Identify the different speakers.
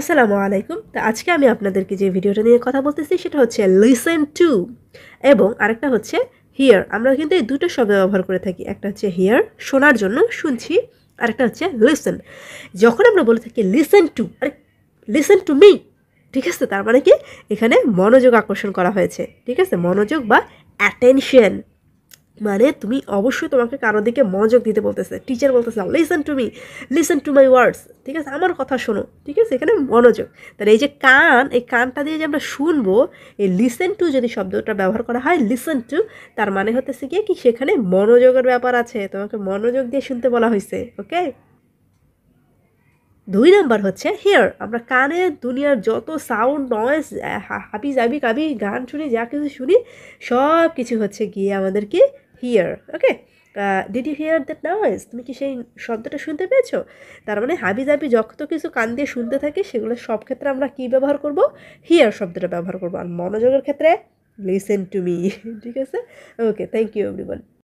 Speaker 1: আসসালামু আলাইকুম তো আজকে আমি আপনাদেরকে যে ভিডিওটা নিয়ে কথা বলতেছি সেটা হচ্ছে লিসেন টু এবং আরেকটা হচ্ছে হিয়ার আমরা কিন্তু এই দুটো শব্দ ব্যবহার করে থাকি একটা হচ্ছে হিয়ার শোনার জন্য শুনছি আরেকটা হচ্ছে লিসেন যখন আমরা বলে থাকি লিসেন টু আরে লিসেন টু মি ঠিক আছে তার মানে কি এখানে মনোযোগ আকর্ষণ করা হয়েছে ঠিক আছে মনোযোগ বা অ্যাটেনশন মানে তুমি অবশ্যই তোমাকে কারো দিকে মনোযোগ দিতে বলতেছে টিচার বলতেছে না listen to me listen to my words ঠিক আছে আমার কথা শোনো ঠিক আছে এখানে মনোযোগ তাহলে এই যে কান এই কানটা দিয়ে যে আমরা শুনবো এই লিসেন টু যদি শব্দটা ব্যবহার করা হয় লিসেন টু তার মানে হতেছে গিয়ে কি সেখানে মনোযোগের ব্যাপার আছে তোমাকে মনোযোগ দিয়ে শুনতে বলা হয়েছে ওকে দুই নাম্বার হচ্ছে হেয়ার আমরা কানে দুনিয়ার যত সাউন্ড নয়েস হাবি যাবি কাবি গান শুনি যা কিছু শুনি সব কিছু হচ্ছে গিয়ে আমাদেরকে hear okay did you hear that noise তুমি কি সেই শব্দটা শুনতে পেয়েছো তার মানে হাবি জাবি যত কিছু কান দিয়ে শুনতে থাকি সেগুলো সব ক্ষেত্রে আমরা কি ব্যবহার করব হিয়ার শব্দটা ব্যবহার করব আর মনোযোগের ক্ষেত্রে লিসেন টু মি ঠিক আছে ওকে থ্যাংক ইউ এভরিওয়ান